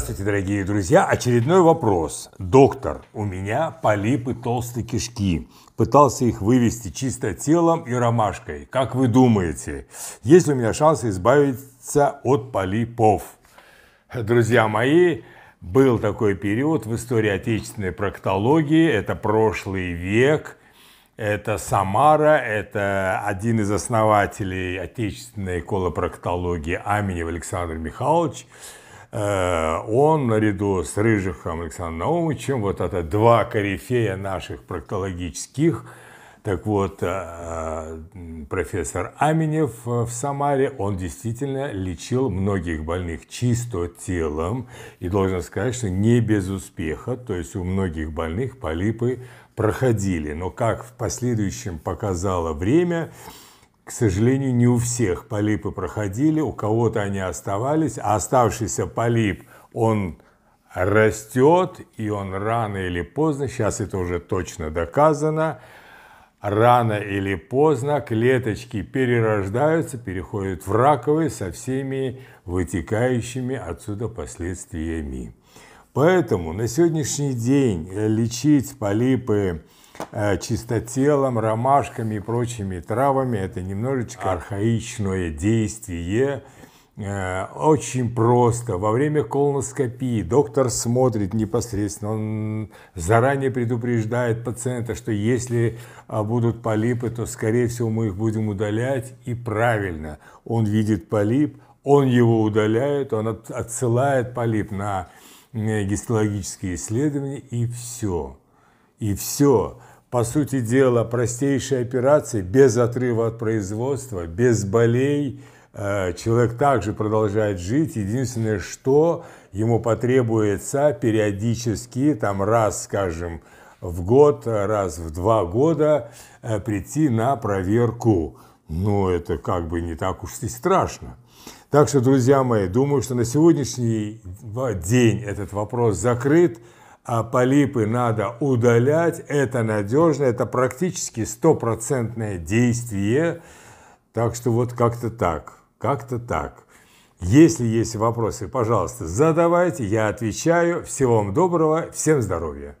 Здравствуйте, дорогие друзья. Очередной вопрос. Доктор, у меня полипы толстой кишки. Пытался их вывести чисто телом и ромашкой. Как вы думаете, есть ли у меня шанс избавиться от полипов? Друзья мои, был такой период в истории отечественной проктологии. Это прошлый век – это Самара, это один из основателей отечественной колопроктологии Аменев Александр Михайлович. Э, он наряду с Рыжихом Александром Наумовичем, вот это два корифея наших проктологических, так вот, э, профессор Аменев э, в Самаре, он действительно лечил многих больных чисто телом. И должен сказать, что не без успеха. То есть у многих больных полипы проходили. Но как в последующем показало время, к сожалению, не у всех полипы проходили, у кого-то они оставались, а оставшийся полип, он растет, и он рано или поздно, сейчас это уже точно доказано, рано или поздно клеточки перерождаются, переходят в раковые со всеми вытекающими отсюда последствиями. Поэтому на сегодняшний день лечить полипы Э, чистотелом, ромашками и прочими травами. Это немножечко а. архаичное действие. Э, очень просто. Во время колоноскопии доктор смотрит непосредственно. Он заранее предупреждает пациента, что если а, будут полипы, то, скорее всего, мы их будем удалять. И правильно. Он видит полип, он его удаляет, он отсылает полип на э, гистологические исследования, и все. И все по сути дела, простейшие операции без отрыва от производства, без болей. Э, человек также продолжает жить. Единственное, что ему потребуется периодически, там раз, скажем, в год, раз в два года э, прийти на проверку. Но это как бы не так уж и страшно. Так что, друзья мои, думаю, что на сегодняшний день этот вопрос закрыт а полипы надо удалять, это надежно, это практически стопроцентное действие. Так что вот как-то так, как-то так. Если есть вопросы, пожалуйста, задавайте, я отвечаю. Всего вам доброго, всем здоровья.